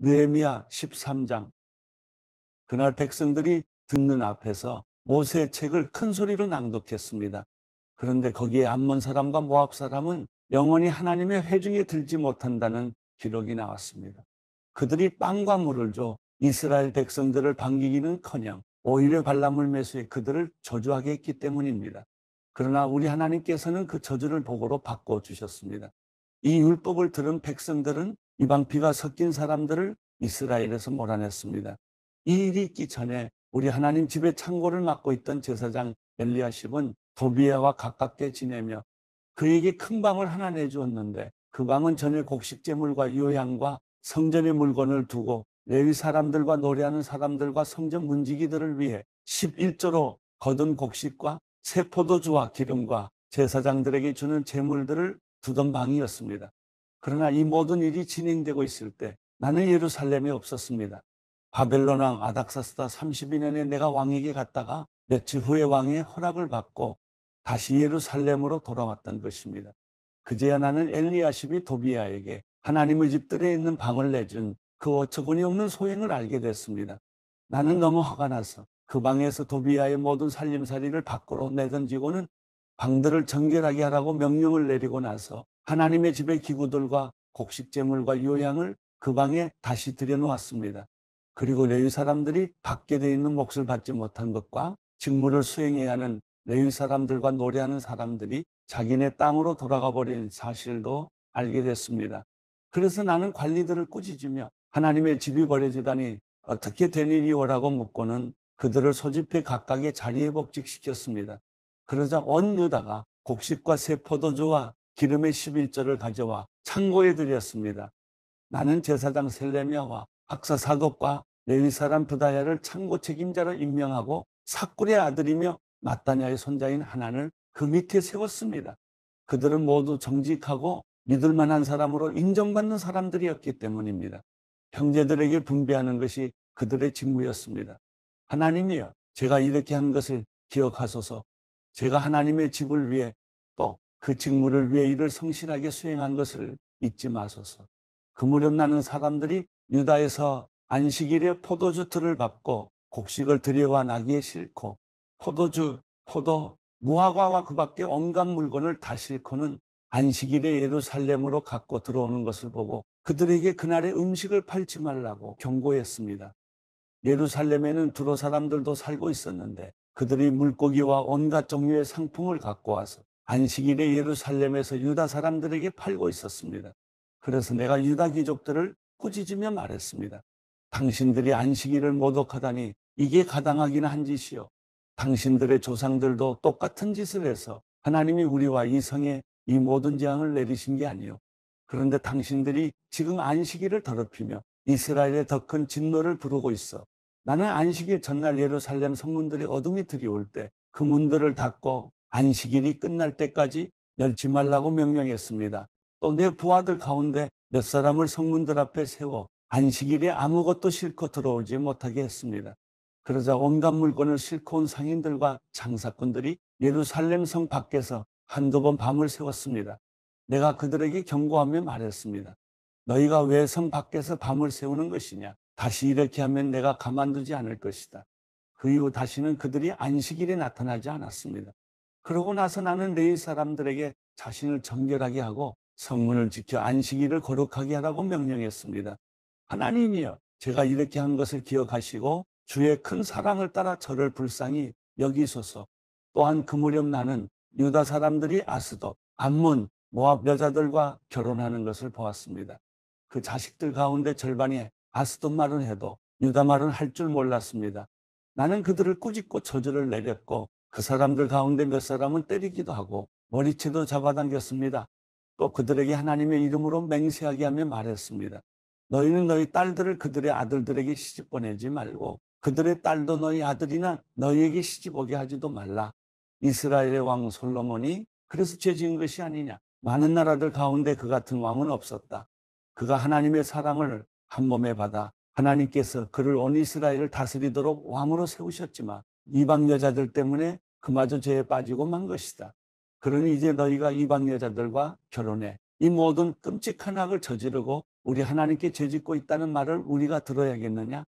느헤미야 13장 그날 백성들이 듣는 앞에서 모세의 책을 큰 소리로 낭독했습니다. 그런데 거기에 암몬 사람과 모압 사람은 영원히 하나님의 회중에 들지 못한다는 기록이 나왔습니다. 그들이 빵과 물을 줘 이스라엘 백성들을 반기기는커녕 오히려 발람을 매수해 그들을 저주하게 했기 때문입니다. 그러나 우리 하나님께서는 그 저주를 복으로 바꿔 주셨습니다. 이 율법을 들은 백성들은 이방 피가 섞인 사람들을 이스라엘에서 몰아냈습니다. 이 일이 있기 전에 우리 하나님 집에 창고를 맡고 있던 제사장 엘리아십은 도비야와 가깝게 지내며 그에게 큰 방을 하나 내주었는데 그 방은 전에 곡식 제물과 요양과 성전의 물건을 두고 레위 사람들과 노래하는 사람들과 성전 문지기들을 위해 11조로 거둔 곡식과 새 포도주와 기름과 제사장들에게 주는 제물들을 두던 방이었습니다. 그러나 이 모든 일이 진행되고 있을 때 나는 예루살렘에 없었습니다. 바벨론 왕 아닥사스다 32년에 내가 왕에게 갔다가 며칠 후에 왕의 허락을 받고 다시 예루살렘으로 돌아왔던 것입니다. 그제야 나는 엘리야십이 도비야에게 하나님의 집들에 있는 방을 내준 그 어처구니 없는 소행을 알게 됐습니다. 나는 너무 화가 나서 그 방에서 도비야의 모든 살림살이를 밖으로 내던지고는 방들을 정결하게 하라고 명령을 내리고 나서 하나님의 집의 기구들과 곡식 재물과 요양을 그 방에 다시 들여놓았습니다. 그리고 레위 사람들이 받게 되어 있는 몫을 받지 못한 것과 직무를 수행해야 하는 레위 사람들과 노래하는 사람들이 자기네 땅으로 돌아가 버린 사실도 알게 됐습니다. 그래서 나는 관리들을 꾸짖으며 하나님의 집이 버려지다니 어떻게 된 일이오라고 묻고는 그들을 소집해 각각의 자리에 복직시켰습니다. 그러자 온 유다가 곡식과 세 포도주와 기름의 11절을 가져와 창고에 들였습니다. 나는 제사장 셀레미아와 박사 사독과 레위 사람 부다야를 창고 책임자로 임명하고 사꾸의 아들이며 마따냐의 손자인 하나를 그 밑에 세웠습니다. 그들은 모두 정직하고 믿을 만한 사람으로 인정받는 사람들이었기 때문입니다. 형제들에게 분배하는 것이 그들의 직무였습니다. 하나님이여, 제가 이렇게 한 것을 기억하소서. 제가 하나님의 집을 위해 그 직무를 위해 이를 성실하게 수행한 것을 잊지 마소서. 그 무렵 나는 사람들이 유다에서 안식일에 포도주 틀을 밟고 곡식을 들여와 나기에 싫고 포도주, 포도, 무화과와 그 밖에 온갖 물건을 다 싫고는 안식일에 예루살렘으로 갖고 들어오는 것을 보고 그들에게 그날의 음식을 팔지 말라고 경고했습니다. 예루살렘에는 두로 사람들도 살고 있었는데 그들이 물고기와 온갖 종류의 상품을 갖고 와서 안식일에 예루살렘에서 유다 사람들에게 팔고 있었습니다. 그래서 내가 유다 귀족들을 꾸짖으며 말했습니다. 당신들이 안식일을 모독하다니 이게 가당하긴 한 짓이요. 당신들의 조상들도 똑같은 짓을 해서 하나님이 우리와 이 성에 이 모든 재앙을 내리신 게 아니요. 그런데 당신들이 지금 안식일을 더럽히며 이스라엘의 더 큰 진노를 부르고 있어. 나는 안식일 전날 예루살렘 성문들이 어둠이 들이올 때 그 문들을 닫고 안식일이 끝날 때까지 열지 말라고 명령했습니다. 또 내 부하들 가운데 몇 사람을 성문들 앞에 세워 안식일에 아무것도 실컷 들어오지 못하게 했습니다. 그러자 온갖 물건을 실고 온 상인들과 장사꾼들이 예루살렘 성 밖에서 한두 번 밤을 세웠습니다. 내가 그들에게 경고하며 말했습니다. 너희가 왜 성 밖에서 밤을 세우는 것이냐? 다시 이렇게 하면 내가 가만두지 않을 것이다. 그 이후 다시는 그들이 안식일에 나타나지 않았습니다. 그러고 나서 나는 내 사람들에게 자신을 정결하게 하고 성문을 지켜 안식일을 거룩하게 하라고 명령했습니다. 하나님이여, 제가 이렇게 한 것을 기억하시고 주의 큰 사랑을 따라 저를 불쌍히 여기소서. 또한 그 무렵 나는 유다 사람들이 아스도, 암몬, 모압 여자들과 결혼하는 것을 보았습니다. 그 자식들 가운데 절반이 아스도 말은 해도 유다 말은 할 줄 몰랐습니다. 나는 그들을 꾸짖고 저주를 내렸고 그 사람들 가운데 몇 사람은 때리기도 하고 머리채도 잡아당겼습니다. 또 그들에게 하나님의 이름으로 맹세하게 하며 말했습니다. 너희는 너희 딸들을 그들의 아들들에게 시집 보내지 말고 그들의 딸도 너희 아들이나 너희에게 시집 오게 하지도 말라. 이스라엘의 왕 솔로몬이 그래서 죄 지은 것이 아니냐. 많은 나라들 가운데 그 같은 왕은 없었다. 그가 하나님의 사랑을 한 몸에 받아 하나님께서 그를 온 이스라엘을 다스리도록 왕으로 세우셨지만 이방 여자들 때문에 그마저 죄에 빠지고 만 것이다. 그러니 이제 너희가 이방 여자들과 결혼해. 이 모든 끔찍한 악을 저지르고 우리 하나님께 죄짓고 있다는 말을 우리가 들어야겠느냐?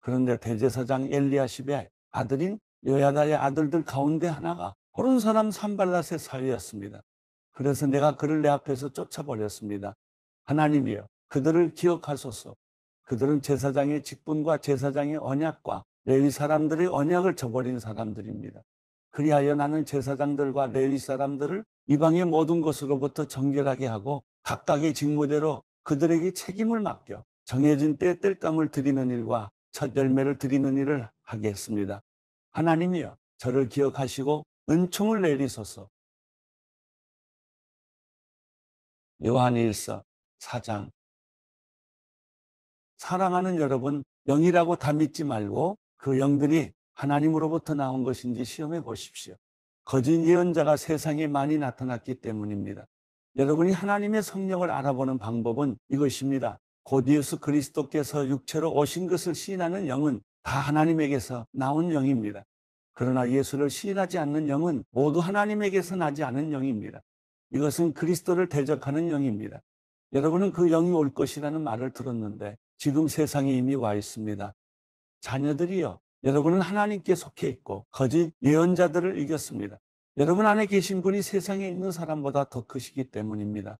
그런데 대제사장 엘리야십의 아들인 요야다의 아들들 가운데 하나가 그런 사람 산발랏의 사위였습니다. 그래서 내가 그를 내 앞에서 쫓아버렸습니다. 하나님이여 그들을 기억하소서 그들은 제사장의 직분과 제사장의 언약과 레위 사람들의 언약을 저버린 사람들입니다. 그리하여 나는 제사장들과 레위 사람들을 이방의 모든 것으로부터 정결하게 하고 각각의 직무대로 그들에게 책임을 맡겨 정해진 때에 감을 드리는 일과 첫 열매를 드리는 일을 하겠습니다. 하나님이여 저를 기억하시고 은총을 내리소서. 요한일서 4장 사랑하는 여러분, 영이라고 다 믿지 말고 그 영들이 하나님으로부터 나온 것인지 시험해 보십시오. 거짓 예언자가 세상에 많이 나타났기 때문입니다. 여러분이 하나님의 성령을 알아보는 방법은 이것입니다. 곧 예수 그리스도께서 육체로 오신 것을 시인하는 영은 다 하나님에게서 나온 영입니다. 그러나 예수를 시인하지 않는 영은 모두 하나님에게서 나지 않은 영입니다. 이것은 그리스도를 대적하는 영입니다. 여러분은 그 영이 올 것이라는 말을 들었는데 지금 세상에 이미 와 있습니다. 자녀들이요. 여러분은 하나님께 속해 있고 거짓 예언자들을 이겼습니다. 여러분 안에 계신 분이 세상에 있는 사람보다 더 크시기 때문입니다.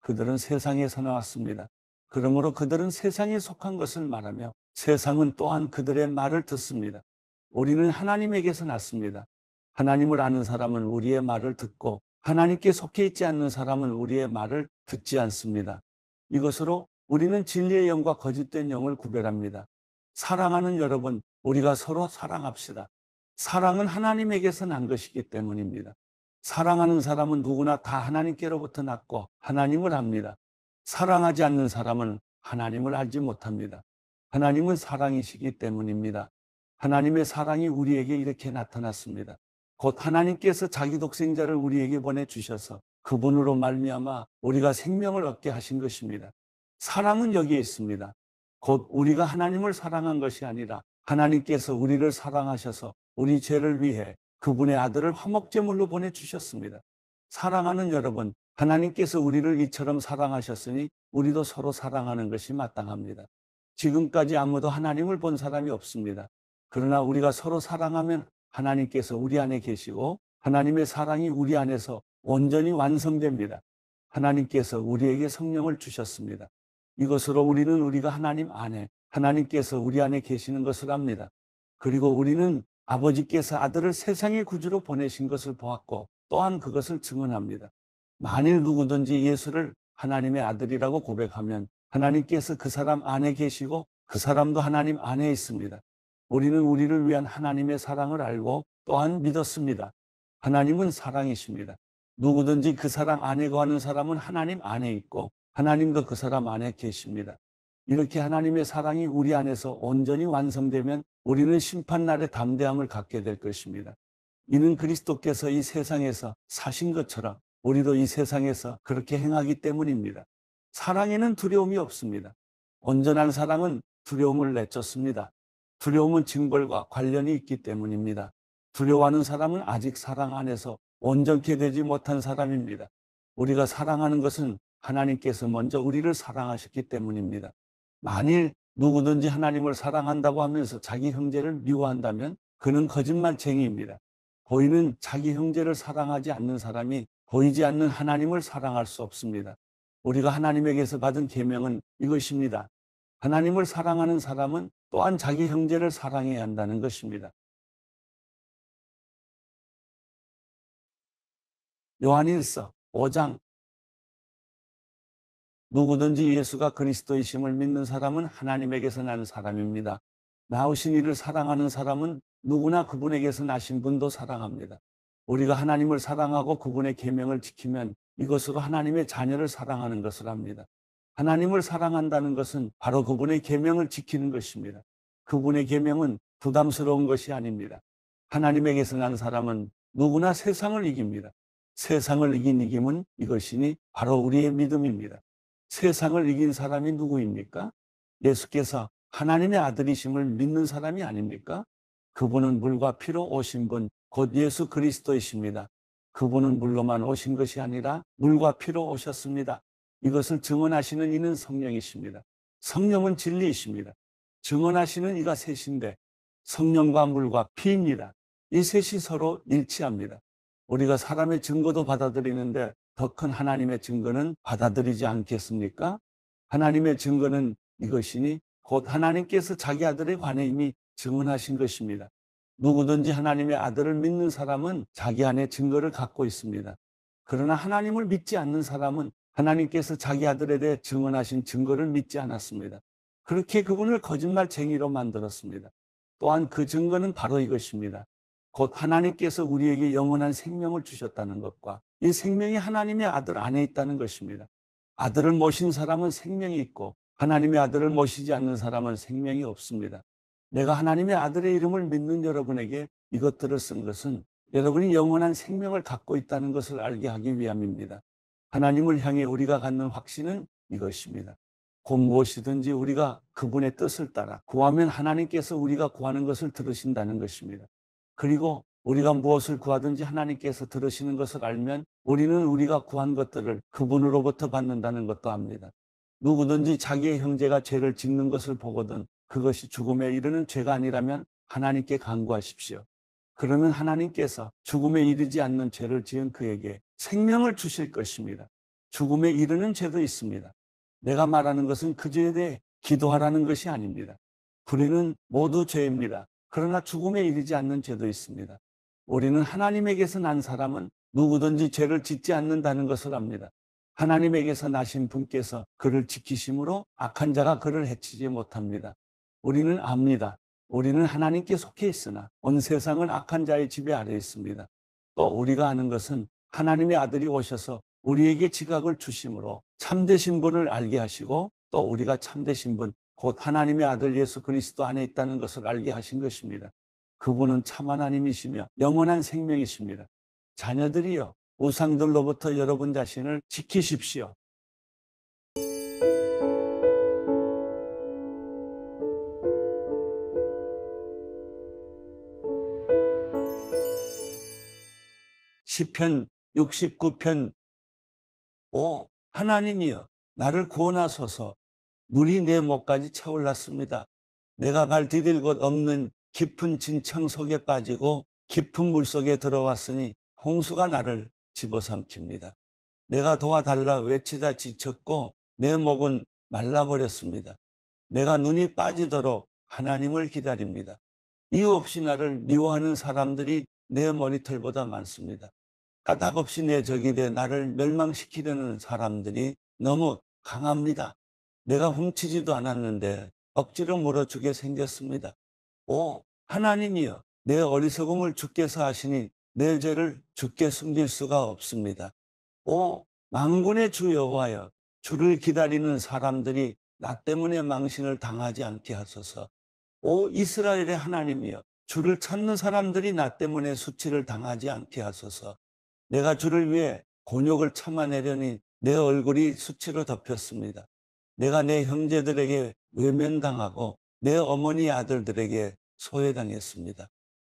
그들은 세상에서 나왔습니다. 그러므로 그들은 세상에 속한 것을 말하며 세상은 또한 그들의 말을 듣습니다. 우리는 하나님에게서 났습니다. 하나님을 아는 사람은 우리의 말을 듣고 하나님께 속해 있지 않는 사람은 우리의 말을 듣지 않습니다. 이것으로 우리는 진리의 영과 거짓된 영을 구별합니다. 사랑하는 여러분, 우리가 서로 사랑합시다. 사랑은 하나님에게서 난 것이기 때문입니다. 사랑하는 사람은 누구나 다 하나님께로부터 났고 하나님을 합니다. 사랑하지 않는 사람은 하나님을 알지 못합니다. 하나님은 사랑이시기 때문입니다. 하나님의 사랑이 우리에게 이렇게 나타났습니다. 곧 하나님께서 자기 독생자를 우리에게 보내주셔서 그분으로 말미암아 우리가 생명을 얻게 하신 것입니다. 사랑은 여기에 있습니다. 곧 우리가 하나님을 사랑한 것이 아니라 하나님께서 우리를 사랑하셔서 우리 죄를 위해 그분의 아들을 화목제물로 보내주셨습니다. 사랑하는 여러분, 하나님께서 우리를 이처럼 사랑하셨으니 우리도 서로 사랑하는 것이 마땅합니다. 지금까지 아무도 하나님을 본 사람이 없습니다. 그러나 우리가 서로 사랑하면 하나님께서 우리 안에 계시고 하나님의 사랑이 우리 안에서 온전히 완성됩니다. 하나님께서 우리에게 성령을 주셨습니다. 이것으로 우리는 우리가 하나님 안에 하나님께서 우리 안에 계시는 것을 압니다. 그리고 우리는 아버지께서 아들을 세상의 구주로 보내신 것을 보았고 또한 그것을 증언합니다. 만일 누구든지 예수를 하나님의 아들이라고 고백하면 하나님께서 그 사람 안에 계시고 그 사람도 하나님 안에 있습니다. 우리는 우리를 위한 하나님의 사랑을 알고 또한 믿었습니다. 하나님은 사랑이십니다. 누구든지 그 사랑 안에 거하는 사람은 하나님 안에 있고 하나님과그 사람 안에 계십니다. 이렇게 하나님의 사랑이 우리 안에서 온전히 완성되면 우리는 심판날의 담대함을 갖게 될 것입니다. 이는 그리스도께서 이 세상에서 사신 것처럼 우리도 이 세상에서 그렇게 행하기 때문입니다. 사랑에는 두려움이 없습니다. 온전한 사랑은 두려움을 내쫓습니다. 두려움은 징벌과 관련이 있기 때문입니다. 두려워하는 사람은 아직 사랑 안에서 온전케 되지 못한 사람입니다. 우리가 사랑하는 것은 하나님께서 먼저 우리를 사랑하셨기 때문입니다. 만일 누구든지 하나님을 사랑한다고 하면서 자기 형제를 미워한다면 그는 거짓말쟁이입니다. 보이는 자기 형제를 사랑하지 않는 사람이 보이지 않는 하나님을 사랑할 수 없습니다. 우리가 하나님에게서 받은 계명은 이것입니다. 하나님을 사랑하는 사람은 또한 자기 형제를 사랑해야 한다는 것입니다. 요한일서 5장 누구든지 예수가 그리스도이심을 믿는 사람은 하나님에게서 난 사람입니다. 나오신 이를 사랑하는 사람은 누구나 그분에게서 나신 분도 사랑합니다. 우리가 하나님을 사랑하고 그분의 계명을 지키면 이것으로 하나님의 자녀를 사랑하는 것을 합니다. 하나님을 사랑한다는 것은 바로 그분의 계명을 지키는 것입니다. 그분의 계명은 부담스러운 것이 아닙니다. 하나님에게서 난 사람은 누구나 세상을 이깁니다. 세상을 이긴 이김은 이것이니 바로 우리의 믿음입니다. 세상을 이긴 사람이 누구입니까? 예수께서 하나님의 아들이심을 믿는 사람이 아닙니까? 그분은 물과 피로 오신 분, 곧 예수 그리스도이십니다. 그분은 물로만 오신 것이 아니라 물과 피로 오셨습니다. 이것을 증언하시는 이는 성령이십니다. 성령은 진리이십니다. 증언하시는 이가 셋인데 성령과 물과 피입니다. 이 셋이 서로 일치합니다. 우리가 사람의 증거도 받아들이는데 더큰 하나님의 증거는 받아들이지 않겠습니까? 하나님의 증거는 이것이니 곧 하나님께서 자기 아들에 관해 이미 증언하신 것입니다. 누구든지 하나님의 아들을 믿는 사람은 자기 안에 증거를 갖고 있습니다. 그러나 하나님을 믿지 않는 사람은 하나님께서 자기 아들에 대해 증언하신 증거를 믿지 않았습니다. 그렇게 그분을 거짓말쟁이로 만들었습니다. 또한 그 증거는 바로 이것입니다. 곧 하나님께서 우리에게 영원한 생명을 주셨다는 것과 이 생명이 하나님의 아들 안에 있다는 것입니다. 아들을 모신 사람은 생명이 있고 하나님의 아들을 모시지 않는 사람은 생명이 없습니다. 내가 하나님의 아들의 이름을 믿는 여러분에게 이것들을 쓴 것은 여러분이 영원한 생명을 갖고 있다는 것을 알게 하기 위함입니다. 하나님을 향해 우리가 갖는 확신은 이것입니다. 곧 무엇이든지 우리가 그분의 뜻을 따라 구하면 하나님께서 우리가 구하는 것을 들으신다는 것입니다. 그리고 우리가 무엇을 구하든지 하나님께서 들으시는 것을 알면 우리는 우리가 구한 것들을 그분으로부터 받는다는 것도 압니다. 누구든지 자기의 형제가 죄를 짓는 것을 보거든 그것이 죽음에 이르는 죄가 아니라면 하나님께 간구하십시오. 그러면 하나님께서 죽음에 이르지 않는 죄를 지은 그에게 생명을 주실 것입니다. 죽음에 이르는 죄도 있습니다. 내가 말하는 것은 그 죄에 대해 기도하라는 것이 아닙니다. 불의는 모두 죄입니다. 그러나 죽음에 이르지 않는 죄도 있습니다. 우리는 하나님에게서 난 사람은 누구든지 죄를 짓지 않는다는 것을 압니다. 하나님에게서 나신 분께서 그를 지키심으로 악한 자가 그를 해치지 못합니다. 우리는 압니다. 우리는 하나님께 속해 있으나 온 세상은 악한 자의 집배 아래 있습니다. 또 우리가 아는 것은 하나님의 아들이 오셔서 우리에게 지각을 주심으로 참되신 분을 알게 하시고 또 우리가 참되신 분, 곧 하나님의 아들 예수 그리스도 안에 있다는 것을 알게 하신 것입니다. 그분은 참 하나님이시며 영원한 생명이십니다. 자녀들이여 우상들로부터 여러분 자신을 지키십시오. 시편 69편 5 하나님이여 나를 구원하소서 물이 내 목까지 차올랐습니다. 내가 갈 디딜 곳 없는 깊은 진창 속에 빠지고 깊은 물 속에 들어왔으니 홍수가 나를 집어삼킵니다. 내가 도와달라 외치다 지쳤고 내 목은 말라버렸습니다. 내가 눈이 빠지도록 하나님을 기다립니다. 이유 없이 나를 미워하는 사람들이 내 머리털보다 많습니다. 까닭 없이 내 적이 돼 나를 멸망시키려는 사람들이 너무 강합니다. 내가 훔치지도 않았는데 억지로 물어주게 생겼습니다. 오, 하나님이여 내 어리석음을 주께서 하시니 내 죄를 주께 숨길 수가 없습니다. 오 만군의 주 여호와여 주를 기다리는 사람들이 나 때문에 망신을 당하지 않게 하소서. 오 이스라엘의 하나님이여 주를 찾는 사람들이 나 때문에 수치를 당하지 않게 하소서. 내가 주를 위해 곤욕을 참아내려니 내 얼굴이 수치로 덮였습니다. 내가 내 형제들에게 외면당하고 내 어머니 아들들에게 소외당했습니다.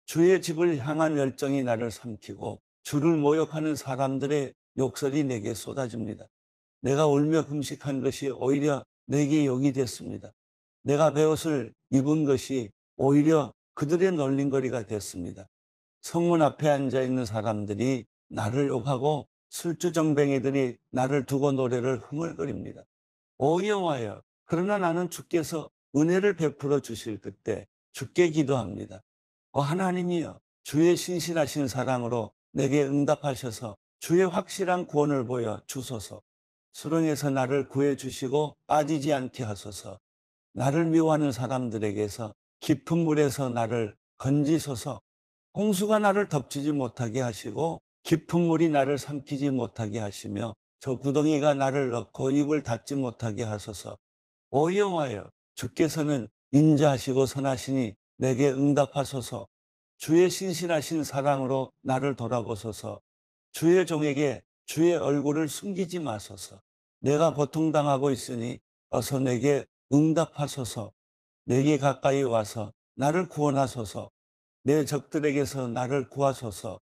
주의 집을 향한 열정이 나를 삼키고 주를 모욕하는 사람들의 욕설이 내게 쏟아집니다. 내가 울며 금식한 것이 오히려 내게 욕이 됐습니다. 내가 배옷을 입은 것이 오히려 그들의 놀림거리가 됐습니다. 성문 앞에 앉아 있는 사람들이 나를 욕하고 술주정뱅이들이 나를 두고 노래를 흥얼거립니다. 오여와여 그러나 나는 주께서 은혜를 베풀어 주실 그때 주께 기도합니다. 어, 하나님이여 주의 신실하신 사랑으로 내게 응답하셔서 주의 확실한 구원을 보여 주소서. 수렁에서 나를 구해 주시고 빠지지 않게 하소서. 나를 미워하는 사람들에게서 깊은 물에서 나를 건지소서. 홍수가 나를 덮치지 못하게 하시고 깊은 물이 나를 삼키지 못하게 하시며 저 구덩이가 나를 넣고 입을 닫지 못하게 하소서. 오여하여 주께서는 인자하시고 선하시니 내게 응답하소서 주의 신실하신 사랑으로 나를 돌아보소서 주의 종에게 주의 얼굴을 숨기지 마소서 내가 고통당하고 있으니 어서 내게 응답하소서 내게 가까이 와서 나를 구원하소서 내 적들에게서 나를 구하소서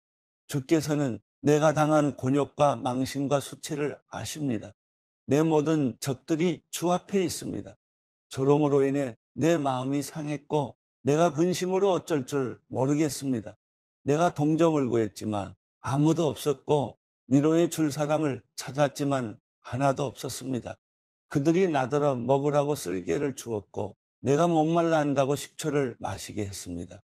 주께서는 내가 당한 곤욕과 망신과 수치를 아십니다. 내 모든 적들이 주 앞에 있습니다. 조롱으로 인해 내 마음이 상했고 내가 근심으로 어쩔 줄 모르겠습니다. 내가 동정을 구했지만 아무도 없었고 위로해 줄 사람을 찾았지만 하나도 없었습니다. 그들이 나더러 먹으라고 쓸개를 주었고 내가 목말라 한다고 식초를 마시게 했습니다.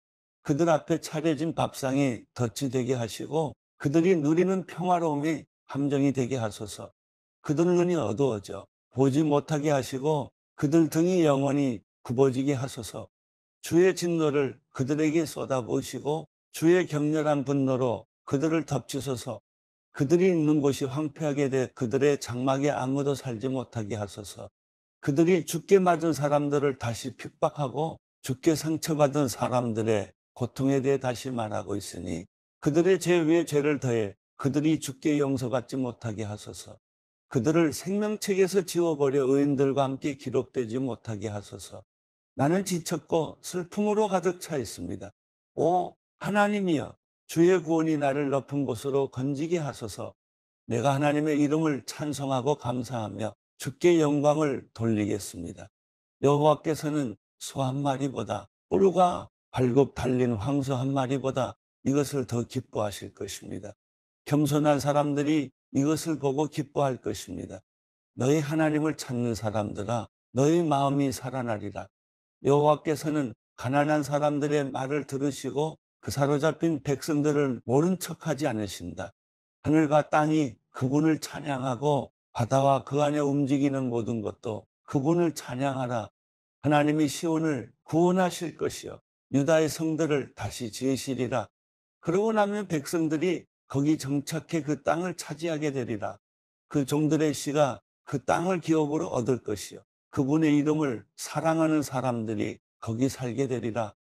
그들 앞에 차려진 밥상이 덫이 되게 하시고 그들이 누리는 평화로움이 함정이 되게 하소서. 그들 눈이 어두워져 보지 못하게 하시고 그들 등이 영원히 굽어지게 하소서 주의 진노를 그들에게 쏟아부으시고 주의 격렬한 분노로 그들을 덮치소서 그들이 있는 곳이 황폐하게 돼 그들의 장막에 아무도 살지 못하게 하소서 그들이 죽게 맞은 사람들을 다시 핍박하고 죽게 상처받은 사람들의 고통에 대해 다시 말하고 있으니 그들의 죄 위에 죄를 더해 그들이 죽게 용서받지 못하게 하소서 그들을 생명책에서 지워버려 의인들과 함께 기록되지 못하게 하소서 나는 지쳤고 슬픔으로 가득 차 있습니다. 오 하나님이여 주의 구원이 나를 높은 곳으로 건지게 하소서 내가 하나님의 이름을 찬송하고 감사하며 주께 영광을 돌리겠습니다. 여호와께서는 소 한 마리보다 뿔과 발굽 달린 황소 한 마리보다 이것을 더 기뻐하실 것입니다. 겸손한 사람들이 이것을 보고 기뻐할 것입니다. 너희 하나님을 찾는 사람들아 너희 마음이 살아나리라 여호와께서는 가난한 사람들의 말을 들으시고 그 사로잡힌 백성들을 모른 척하지 않으신다. 하늘과 땅이 그분을 찬양하고 바다와 그 안에 움직이는 모든 것도 그분을 찬양하라. 하나님이 시온을 구원하실 것이요. 유다의 성들을 다시 지으시리라. 그러고 나면 백성들이 거기 정착해 그 땅을 차지하게 되리라. 그 종들의 씨가 그 땅을 기업으로 얻을 것이요. 그분의 이름을 사랑하는 사람들이 거기 살게 되리라